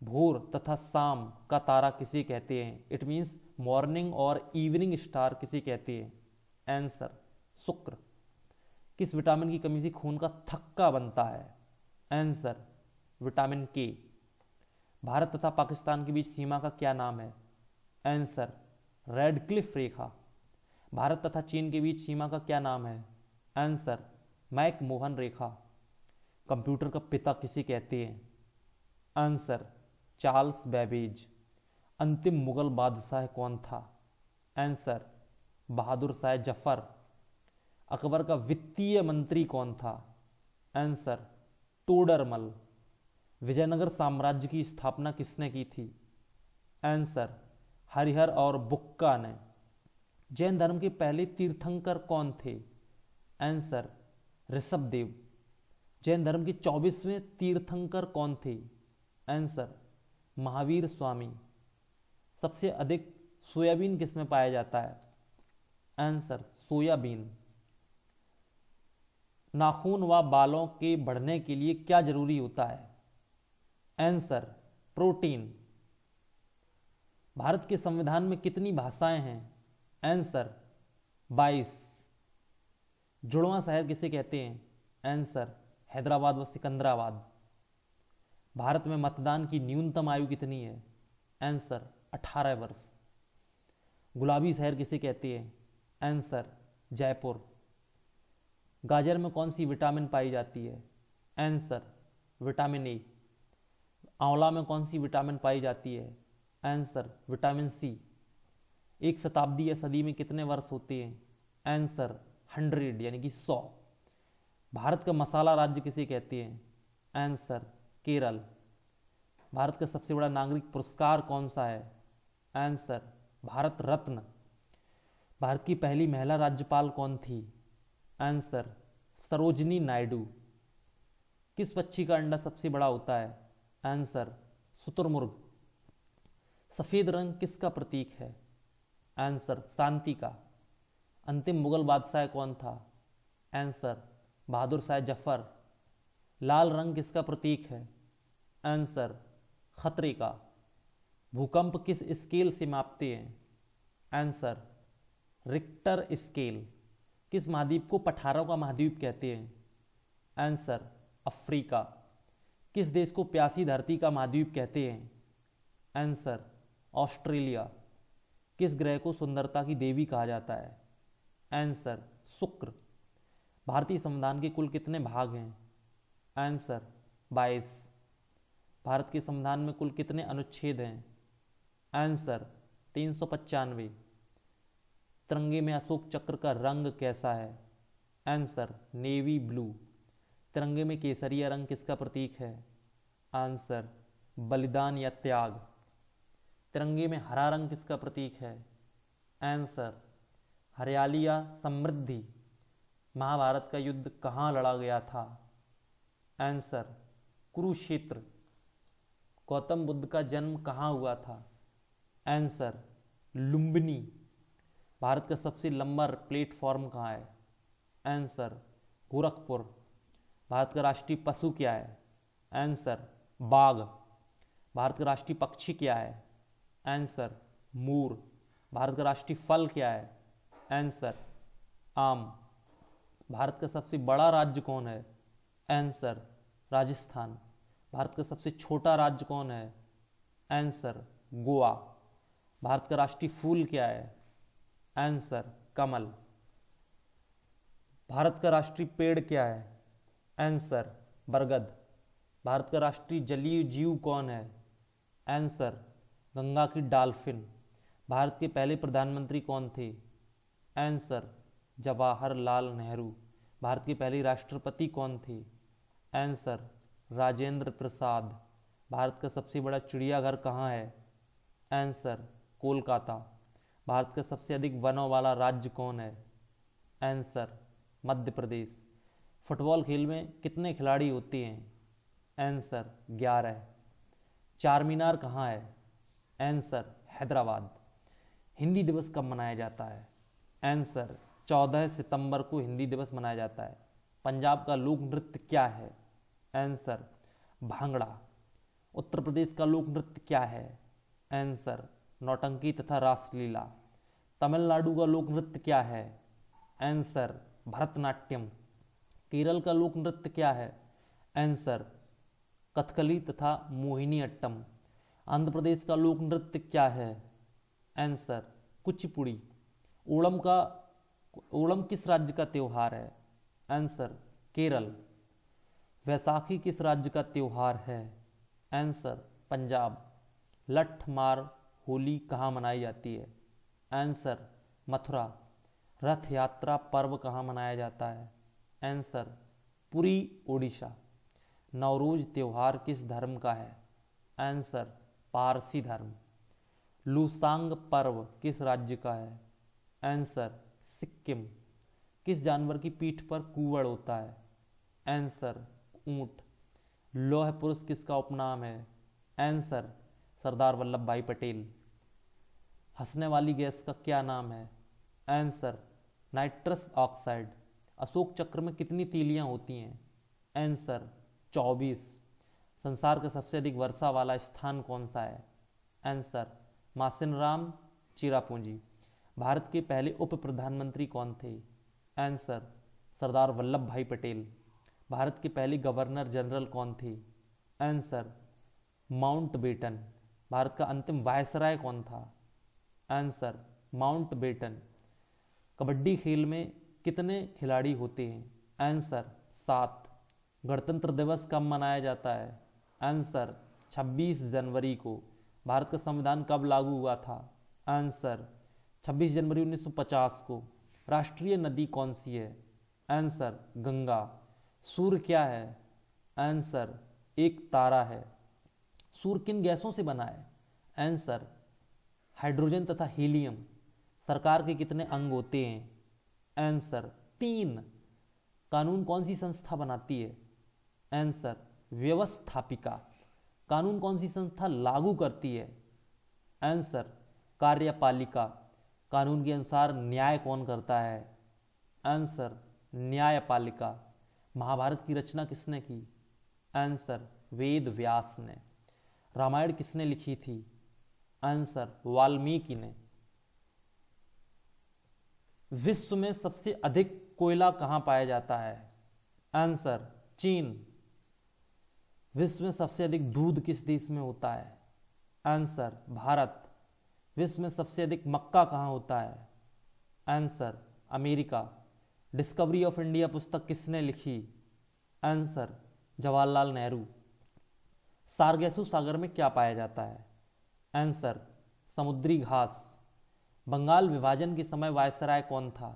भोर तथा शाम का तारा किसे कहते हैं इट मीन्स मॉर्निंग और इवनिंग स्टार किसे कहते हैं आंसर शुक्र किस विटामिन की कमी से खून का थक्का बनता है आंसर विटामिन के भारत तथा पाकिस्तान के बीच सीमा का क्या नाम है आंसर रेडक्लिफ रेखा भारत तथा चीन के बीच सीमा का क्या नाम है आंसर मैक मोहन रेखा कंप्यूटर का पिता किसी कहते हैं आंसर चार्ल्स बेबेज अंतिम मुगल बादशाह कौन था आंसर बहादुर शाह जफर अकबर का वित्तीय मंत्री कौन था आंसर टोडरमल विजयनगर साम्राज्य की स्थापना किसने की थी आंसर हरिहर और बुक्का ने जैन धर्म के पहले तीर्थंकर कौन थे आंसर देव जैन धर्म के चौबीसवें तीर्थंकर कौन थे आंसर महावीर स्वामी सबसे अधिक सोयाबीन किसमें पाया जाता है आंसर सोयाबीन नाखून व बालों के बढ़ने के लिए क्या जरूरी होता है आंसर प्रोटीन भारत के संविधान में कितनी भाषाएं हैं आंसर 22 जुड़वा शहर किसे कहते हैं आंसर हैदराबाद व सिकंदराबाद भारत में मतदान की न्यूनतम आयु कितनी है आंसर 18 वर्ष गुलाबी शहर किसे कहते हैं आंसर जयपुर गाजर में कौन सी विटामिन पाई जाती है आंसर विटामिन ए आंवला में कौन सी विटामिन पाई जाती है आंसर विटामिन सी एक शताब्दी या सदी में कितने वर्ष होते हैं आंसर हंड्रेड यानी कि सौ भारत का मसाला राज्य किसे कहते हैं आंसर केरल भारत का सबसे बड़ा नागरिक पुरस्कार कौन सा है आंसर भारत रत्न भारत की पहली महिला राज्यपाल कौन थी आंसर सरोजनी नायडू किस पक्षी का अंडा सबसे बड़ा होता है आंसर शुतुरमुर्ग सफेद रंग किसका प्रतीक है आंसर शांति का अंतिम मुगल बादशाह कौन था आंसर बहादुर शाह जफर लाल रंग किसका प्रतीक है आंसर खतरे का भूकंप किस स्केल से मापते हैं आंसर रिक्टर स्केल किस महाद्वीप को पठारों का महाद्वीप कहते हैं आंसर अफ्रीका किस देश को प्यासी धरती का महाद्वीप कहते हैं आंसर ऑस्ट्रेलिया किस ग्रह को सुंदरता की देवी कहा जाता है आंसर शुक्र भारतीय संविधान के कुल कितने भाग हैं आंसर बाईस भारत के संविधान में कुल कितने अनुच्छेद हैं आंसर तीन सौ पचानवे तिरंगे में अशोक चक्र का रंग कैसा है आंसर नेवी ब्लू तिरंगे में केसरिया रंग किसका प्रतीक है आंसर बलिदान या त्याग तिरंगे में हरा रंग किसका प्रतीक है आंसर हरियाली या समृद्धि महाभारत का युद्ध कहाँ लड़ा गया था आंसर कुरुक्षेत्र गौतम बुद्ध का जन्म कहाँ हुआ था आंसर लुम्बिनी भारत का सबसे लंबा प्लेटफॉर्म कहाँ है आंसर गोरखपुर भारत का राष्ट्रीय पशु क्या है आंसर बाघ भारत का राष्ट्रीय पक्षी क्या है आंसर मोर भारत का राष्ट्रीय फल क्या है आंसर आम भारत का सबसे बड़ा राज्य कौन है आंसर राजस्थान भारत का सबसे छोटा राज्य कौन है आंसर गोवा भारत का राष्ट्रीय फूल क्या है आंसर कमल भारत का राष्ट्रीय पेड़ क्या है आंसर बरगद भारत का राष्ट्रीय जलीय जीव कौन है आंसर गंगा की डॉल्फिन भारत के पहले प्रधानमंत्री कौन थे आंसर जवाहरलाल नेहरू भारत की पहली राष्ट्रपति कौन थी आंसर राजेंद्र प्रसाद भारत का सबसे बड़ा चिड़ियाघर कहाँ है आंसर कोलकाता भारत का सबसे अधिक वनों वाला राज्य कौन है आंसर मध्य प्रदेश फुटबॉल खेल में कितने खिलाड़ी होते हैं आंसर ग्यारह चार मीनार कहाँ है आंसर हैदराबाद हिंदी दिवस कब मनाया जाता है आंसर 14 सितंबर को हिंदी दिवस मनाया जाता है पंजाब का लोक नृत्य क्या है आंसर भांगड़ा उत्तर प्रदेश का लोक नृत्य क्या है आंसर नौटंकी तथा रासलीला तमिलनाडु का लोक नृत्य क्या है आंसर भरतनाट्यम केरल का लोक नृत्य क्या है आंसर कथकली तथा मोहिनी अट्टम आंध्र प्रदेश का लोक नृत्य क्या है आंसर कुचिपुड़ी ओणम का ओणम किस राज्य का त्यौहार है आंसर केरल वैसाखी किस राज्य का त्यौहार है आंसर पंजाब लठ मार होली कहाँ मनाई जाती है आंसर मथुरा रथ यात्रा पर्व कहाँ मनाया जाता है आंसर पुरी ओडिशा नवरोज त्यौहार किस धर्म का है आंसर पारसी धर्म लूसांग पर्व किस राज्य का है आंसर सिक्किम किस जानवर की पीठ पर कुवड़ होता है आंसर ऊंट लोह पुरुष किसका उपनाम है आंसर सरदार वल्लभ भाई पटेल हंसने वाली गैस का क्या नाम है आंसर नाइट्रस ऑक्साइड अशोक चक्र में कितनी तीलियां होती हैं आंसर 24 संसार का सबसे अधिक वर्षा वाला स्थान कौन सा है आंसर मासिनराम चिरापूंजी भारत के पहले उप प्रधानमंत्री कौन थे आंसर सरदार वल्लभ भाई पटेल भारत के पहले गवर्नर जनरल कौन थे आंसर माउंट बेटन भारत का अंतिम वायसराय कौन था आंसर माउंट बेटन कबड्डी खेल में कितने खिलाड़ी होते हैं आंसर सात गणतंत्र दिवस कब मनाया जाता है आंसर 26 जनवरी को भारत का संविधान कब लागू हुआ था आंसर 26 जनवरी 1950 को राष्ट्रीय नदी कौन सी है आंसर गंगा सूर्य क्या है आंसर एक तारा है सूर्य किन गैसों से बना है आंसर हाइड्रोजन तथा हीलियम सरकार के कितने अंग होते हैं आंसर तीन कानून कौन सी संस्था बनाती है आंसर व्यवस्थापिका कानून कौन सी संस्था लागू करती है आंसर कार्यपालिका कानून के अनुसार न्याय कौन करता है आंसर न्यायपालिका महाभारत की रचना किसने की आंसर वेद व्यास ने रामायण किसने लिखी थी आंसर वाल्मीकि ने विश्व में सबसे अधिक कोयला कहां पाया जाता है आंसर चीन विश्व में सबसे अधिक दूध किस देश में होता है आंसर भारत विश्व में सबसे अधिक मक्का कहाँ होता है answer America Discovery of India पुस्तक किसने लिखी आंसर जवाहरलाल नेहरू सारगेसु सागर में क्या पाया जाता है आंसर समुद्री घास बंगाल विभाजन के समय वायसराय कौन था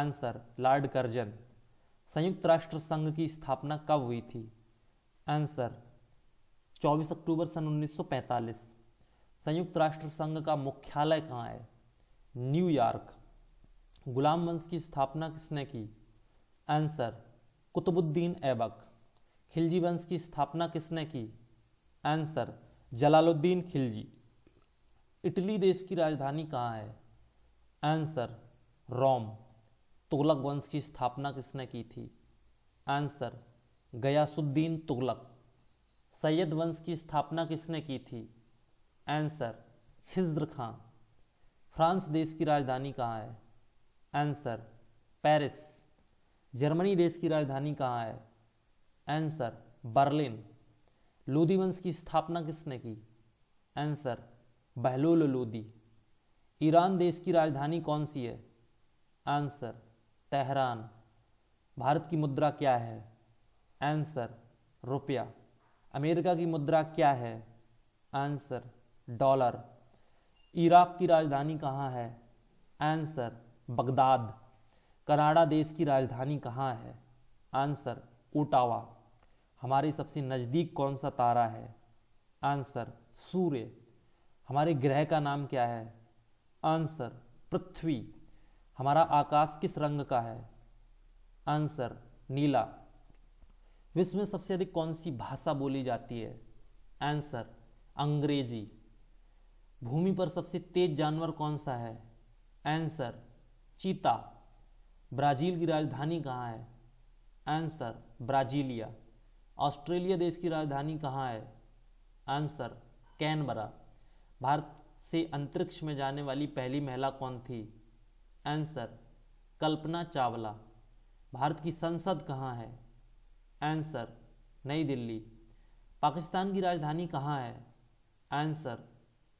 आंसर लॉर्ड कर्जन संयुक्त राष्ट्र संघ की स्थापना कब हुई थी आंसर 24 अक्टूबर सन 1945 संयुक्त राष्ट्र संघ का मुख्यालय कहाँ है न्यूयॉर्क गुलाम वंश की स्थापना किसने की आंसर कुतुबुद्दीन ऐबक खिलजी वंश की स्थापना किसने की आंसर जलालुद्दीन खिलजी इटली देश की राजधानी कहाँ है आंसर रोम तुगलक वंश की स्थापना किसने की थी आंसर गयासुद्दीन तुगलक सैयद वंश की स्थापना किसने की थी आंसर हिज्र खां फ्रांस देश की राजधानी कहाँ है आंसर पेरिस जर्मनी देश की राजधानी कहाँ है आंसर बर्लिन लोधी वंश की स्थापना किसने की आंसर बहलोल लोदी ईरान देश की राजधानी कौन सी है आंसर तेहरान भारत की मुद्रा क्या है आंसर रुपया अमेरिका की मुद्रा क्या है आंसर डॉलर इराक की राजधानी कहाँ है आंसर बगदाद कनाडा देश की राजधानी कहाँ है आंसर ओटावा हमारे सबसे नज़दीक कौन सा तारा है आंसर सूर्य हमारे ग्रह का नाम क्या है आंसर पृथ्वी हमारा आकाश किस रंग का है आंसर नीला विश्व में सबसे अधिक कौन सी भाषा बोली जाती है आंसर अंग्रेजी भूमि पर सबसे तेज जानवर कौन सा है आंसर चीता ब्राजील की राजधानी कहाँ है आंसर ब्राजीलिया ऑस्ट्रेलिया देश की राजधानी कहाँ है आंसर कैनबरा भारत से अंतरिक्ष में जाने वाली पहली महिला कौन थी आंसर कल्पना चावला भारत की संसद कहाँ है आंसर नई दिल्ली पाकिस्तान की राजधानी कहाँ है आंसर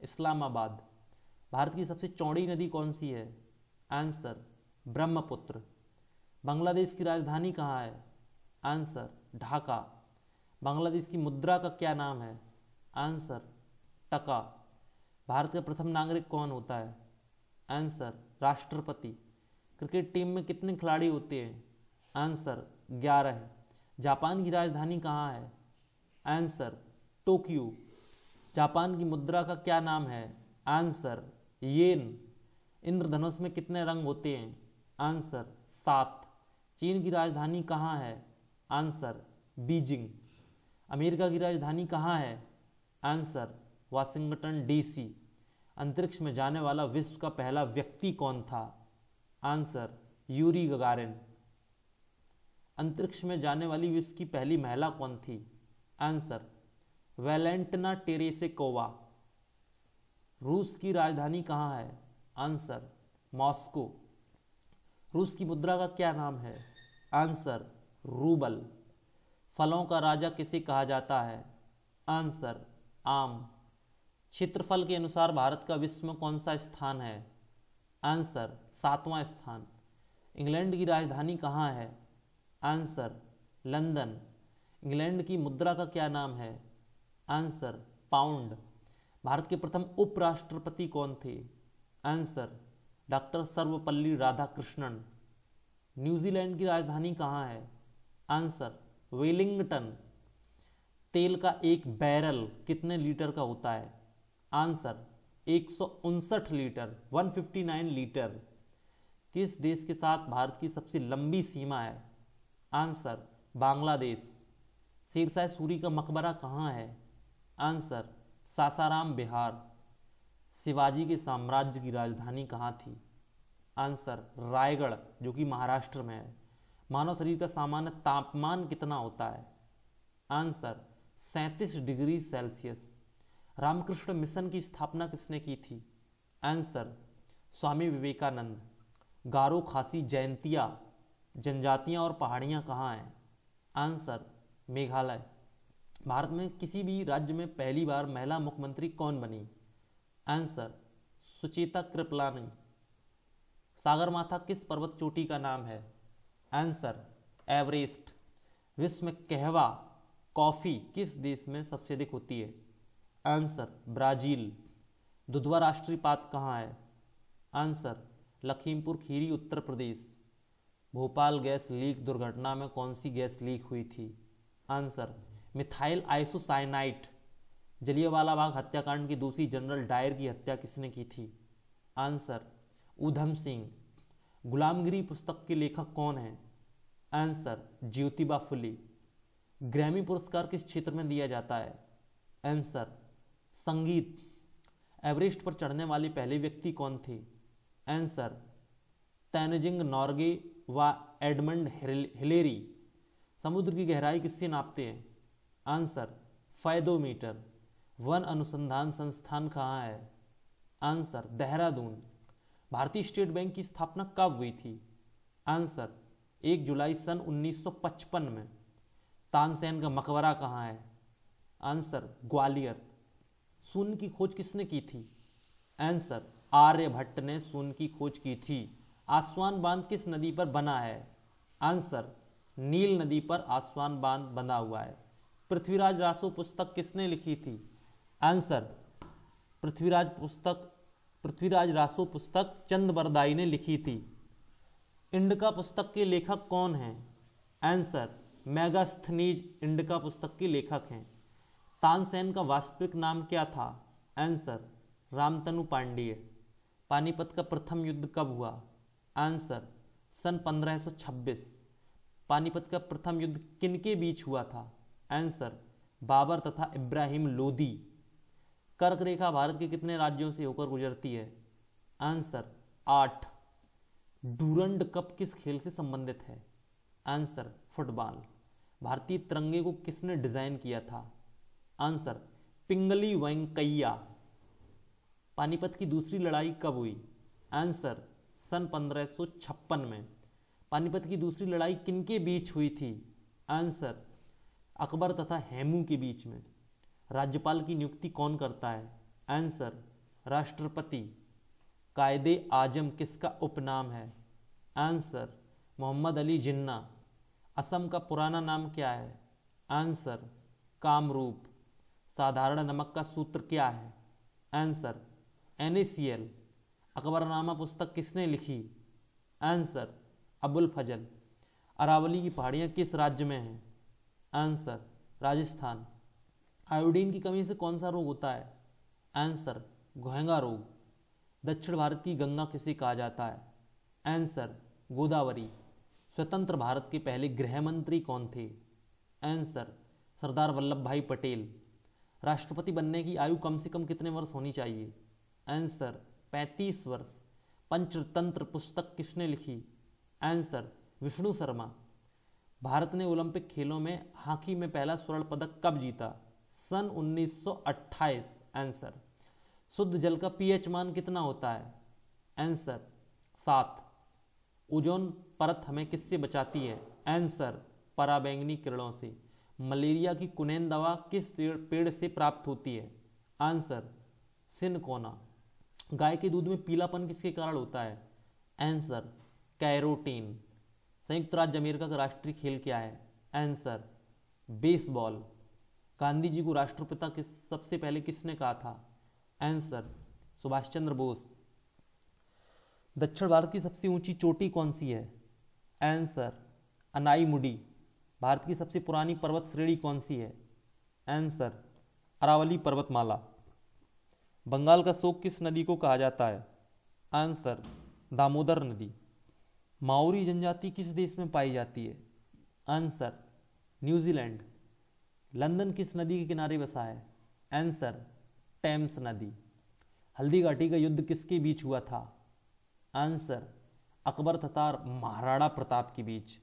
इस्लामाबाद भारत की सबसे चौड़ी नदी कौन सी है आंसर ब्रह्मपुत्र बांग्लादेश की राजधानी कहाँ है आंसर ढाका बांग्लादेश की मुद्रा का क्या नाम है आंसर टका भारत का प्रथम नागरिक कौन होता है आंसर राष्ट्रपति क्रिकेट टीम में कितने खिलाड़ी होते हैं आंसर ग्यारह जापान की राजधानी कहाँ है आंसर टोक्यो जापान की मुद्रा का क्या नाम है आंसर येन इंद्रधनुष में कितने रंग होते हैं आंसर सात चीन की राजधानी कहाँ है आंसर बीजिंग अमेरिका की राजधानी कहाँ है आंसर वाशिंगटन डीसी अंतरिक्ष में जाने वाला विश्व का पहला व्यक्ति कौन था आंसर यूरी गगारिन अंतरिक्ष में जाने वाली विश्व की पहली महिला कौन थी आंसर वेलेंटना टेरेसेकोवा रूस की राजधानी कहाँ है आंसर मॉस्को रूस की मुद्रा का क्या नाम है आंसर रूबल फलों का राजा किसे कहा जाता है आंसर आम क्षेत्रफल के अनुसार भारत का विश्व में कौन सा स्थान है आंसर सातवां स्थान इंग्लैंड की राजधानी कहाँ है आंसर लंदन इंग्लैंड की मुद्रा का क्या नाम है आंसर पाउंड भारत के प्रथम उपराष्ट्रपति कौन थे answer doctor Sarvepalli Radhakrishnan New Zealand की राजधानी कहाँ है आंसर वेलिंगटन तेल का एक बैरल कितने लीटर का होता है आंसर एक लीटर 159 लीटर किस देश के साथ भारत की सबसे लंबी सीमा है आंसर बांग्लादेश सिरसा सूरी का मकबरा कहाँ है आंसर सासाराम बिहार शिवाजी के साम्राज्य की राजधानी कहाँ थी आंसर रायगढ़ जो कि महाराष्ट्र में है मानव शरीर का सामान्य तापमान कितना होता है आंसर सैंतीस डिग्री सेल्सियस रामकृष्ण मिशन की स्थापना किसने की थी आंसर स्वामी विवेकानंद गारो खासी जयंतिया जनजातियाँ और पहाड़ियाँ कहाँ हैं आंसर मेघालय भारत में किसी भी राज्य में पहली बार महिला मुख्यमंत्री कौन बनी आंसर सुचेता कृपलानी सागरमाथा किस पर्वत चोटी का नाम है आंसर एवरेस्ट विश्व में कहवा कॉफ़ी किस देश में सबसे अधिक होती है आंसर ब्राज़ील दुधवा राष्ट्रीय पात कहाँ है answer Lakhimpur Kheri Uttar Pradesh Bhopal gas leak दुर्घटना में कौन सी गैस लीक हुई थी आंसर मिथाइल आइसोसाइनाइट वाला बाग हत्याकांड की दूसरी जनरल डायर की हत्या किसने की थी आंसर ऊधम सिंह गुलामगिरी पुस्तक के लेखक कौन हैं आंसर ज्योतिबा फुले ग्रैमी पुरस्कार किस क्षेत्र में दिया जाता है आंसर संगीत एवरेस्ट पर चढ़ने वाले पहले व्यक्ति कौन थे आंसर तैनजिंग नॉर्गे व एडमंड हिलेरी समुद्र की गहराई किससे नापते हैं आंसर फायदोमीटर वन अनुसंधान संस्थान कहाँ है आंसर देहरादून भारतीय स्टेट बैंक की स्थापना कब हुई थी आंसर एक जुलाई सन 1955 में तानसेन का मकबरा कहाँ है आंसर ग्वालियर सुन की खोज किसने की थी आंसर आर्यभट्ट ने सुन की खोज की थी आसवान बांध किस नदी पर बना है आंसर नील नदी पर आसवान बांध बना हुआ है पृथ्वीराज रासो पुस्तक किसने लिखी थी आंसर पृथ्वीराज पुस्तक पृथ्वीराज रासो पुस्तक चंद बरदाई ने लिखी थी इंडका पुस्तक के लेखक कौन हैं आंसर मेगास्थनीज इंडका पुस्तक के लेखक हैं तानसेन का वास्तविक नाम क्या था आंसर रामतनु पांडेय पानीपत का प्रथम युद्ध कब हुआ आंसर सन 1526 पानीपत का प्रथम युद्ध किनके बीच हुआ था आंसर बाबर तथा इब्राहिम लोदी कर्क रेखा भारत के कितने राज्यों से होकर गुजरती है आंसर आठ डूरंड कप किस खेल से संबंधित है आंसर फुटबॉल भारतीय तिरंगे को किसने डिजाइन किया था आंसर पिंगली वेंकैया पानीपत की दूसरी लड़ाई कब हुई आंसर सन पंद्रह में पानीपत की दूसरी लड़ाई किनके बीच हुई थी आंसर अकबर तथा हेमू के बीच में राज्यपाल की नियुक्ति कौन करता है आंसर राष्ट्रपति कायदे आजम किसका उपनाम है आंसर मोहम्मद अली जिन्ना असम का पुराना नाम क्या है आंसर कामरूप साधारण नमक का सूत्र क्या है आंसर एन अकबरनामा पुस्तक किसने लिखी आंसर अबुल फजल अरावली की पहाड़ियाँ किस राज्य में हैं आंसर राजस्थान आयोडीन की कमी से कौन सा रोग होता है आंसर घोहंगा रोग दक्षिण भारत की गंगा किसे कहा जाता है आंसर गोदावरी स्वतंत्र भारत के पहले गृह मंत्री कौन थे आंसर सरदार वल्लभ भाई पटेल राष्ट्रपति बनने की आयु कम से कम कितने वर्ष होनी चाहिए आंसर 35 वर्ष पंचतंत्र पुस्तक किसने लिखी आंसर विष्णु शर्मा भारत ने ओलंपिक खेलों में हॉकी में पहला स्वर्ण पदक कब जीता सन 1928 आंसर शुद्ध जल का पीएच मान कितना होता है आंसर सात ओजोन परत हमें किससे बचाती है आंसर पराबैंगनी किरणों से मलेरिया की कुनेन दवा किस पेड़ से प्राप्त होती है आंसर सिनकोना गाय के दूध में पीलापन किसके कारण होता है आंसर कैरोटीन संयुक्त राज्य अमेरिका का राष्ट्रीय खेल क्या है आंसर बेसबॉल गांधी जी को राष्ट्रपिता किस सबसे पहले किसने कहा था आंसर सुभाष चंद्र बोस दक्षिण भारत की सबसे ऊंची चोटी कौन सी है आंसर अनाई मुडी भारत की सबसे पुरानी पर्वत श्रेणी कौन सी है आंसर अरावली पर्वतमाला बंगाल का शोक किस नदी को कहा जाता है आंसर दामोदर नदी माओरी जनजाति किस देश में पाई जाती है आंसर न्यूजीलैंड लंदन किस नदी के किनारे बसा है आंसर टेम्स नदी हल्दी घाटी का युद्ध किसके बीच हुआ था आंसर अकबर तथा महाराणा प्रताप के बीच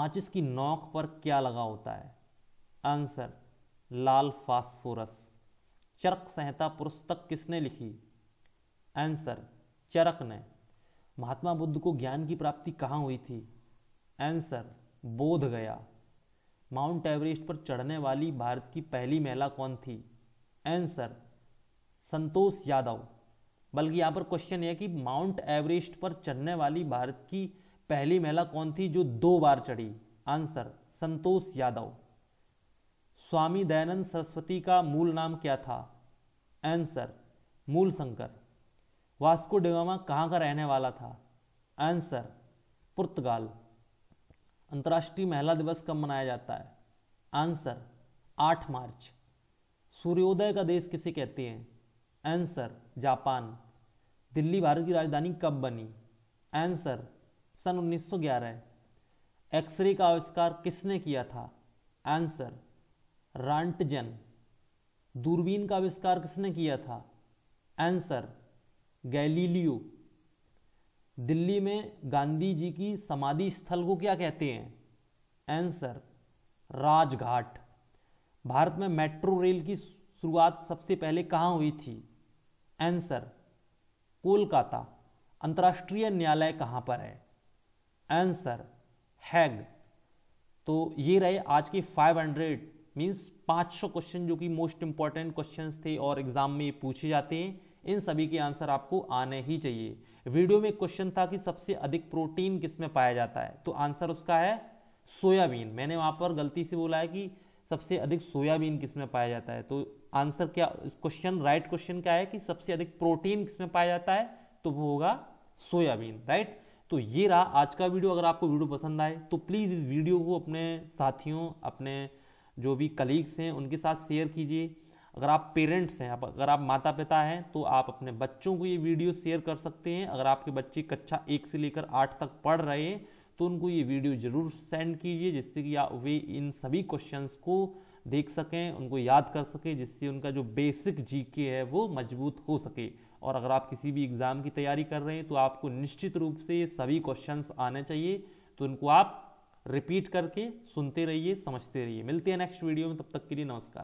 माचिस की नोक पर क्या लगा होता है आंसर लाल फास्फोरस चरक संहिता पुस्तक किसने लिखी आंसर चरक ने महात्मा बुद्ध को ज्ञान की प्राप्ति कहाँ हुई थी आंसर बोध गया माउंट एवरेस्ट पर चढ़ने वाली भारत की पहली महिला कौन थी आंसर संतोष यादव बल्कि यहाँ पर क्वेश्चन है कि माउंट एवरेस्ट पर चढ़ने वाली भारत की पहली महिला कौन थी जो दो बार चढ़ी आंसर संतोष यादव स्वामी दयानंद सरस्वती का मूल नाम क्या था आंसर मूल शंकर वास्को डिगामा कहाँ का रहने वाला था आंसर पुर्तगाल अंतर्राष्ट्रीय महिला दिवस कब मनाया जाता है आंसर 8 मार्च सूर्योदय का देश किसे कहते हैं आंसर जापान दिल्ली भारत की राजधानी कब बनी आंसर सन 1911 एक्सरे का आविष्कार किसने किया था आंसर रांटजन दूरबीन का आविष्कार किसने किया था आंसर गैलीलियो दिल्ली में गांधी जी की समाधि स्थल को क्या कहते हैं आंसर राजघाट भारत में मेट्रो रेल की शुरुआत सबसे पहले कहाँ हुई थी आंसर कोलकाता अंतर्राष्ट्रीय न्यायालय कहाँ पर है आंसर हैग तो ये रहे आज के 500 हंड्रेड मीन्स पाँच क्वेश्चन जो कि मोस्ट इंपॉर्टेंट क्वेश्चंस थे और एग्जाम में पूछे जाते हैं इन सभी के आंसर आपको आने ही चाहिए वीडियो में क्वेश्चन था कि सबसे अधिक प्रोटीन किसमें पाया जाता है तो आंसर उसका है सोयाबीन मैंने वहां पर गलती से बोला है कि सबसे अधिक सोयाबीन किसमें पाया जाता है तो आंसर क्या क्वेश्चन राइट क्वेश्चन क्या है कि सबसे अधिक प्रोटीन किसमें पाया जाता है तो वो होगा सोयाबीन राइट तो ये रहा आज का वीडियो अगर आपको वीडियो पसंद आए तो प्लीज़ इस वीडियो को अपने साथियों अपने जो भी कलीग्स हैं उनके साथ शेयर कीजिए अगर आप पेरेंट्स हैं अगर आप माता पिता हैं तो आप अपने बच्चों को ये वीडियो शेयर कर सकते हैं अगर आपके बच्चे कक्षा एक से लेकर आठ तक पढ़ रहे हैं तो उनको ये वीडियो जरूर सेंड कीजिए जिससे कि आप वे इन सभी क्वेश्चंस को देख सकें उनको याद कर सकें जिससे उनका जो बेसिक जीके है वो मजबूत हो सके और अगर आप किसी भी एग्ज़ाम की तैयारी कर रहे हैं तो आपको निश्चित रूप से ये सभी क्वेश्चन आने चाहिए तो उनको आप रिपीट करके सुनते रहिए समझते रहिए मिलते हैं नेक्स्ट वीडियो में तब तक के लिए नमस्कार